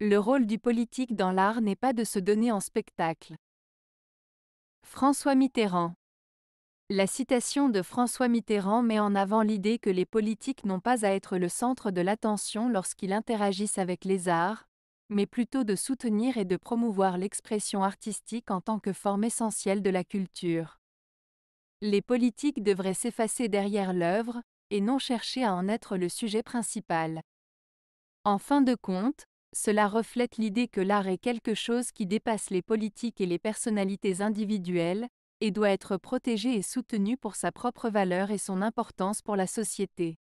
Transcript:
Le rôle du politique dans l'art n'est pas de se donner en spectacle. François Mitterrand. La citation de François Mitterrand met en avant l'idée que les politiques n'ont pas à être le centre de l'attention lorsqu'ils interagissent avec les arts, mais plutôt de soutenir et de promouvoir l'expression artistique en tant que forme essentielle de la culture. Les politiques devraient s'effacer derrière l'œuvre, et non chercher à en être le sujet principal. En fin de compte, cela reflète l'idée que l'art est quelque chose qui dépasse les politiques et les personnalités individuelles, et doit être protégé et soutenu pour sa propre valeur et son importance pour la société.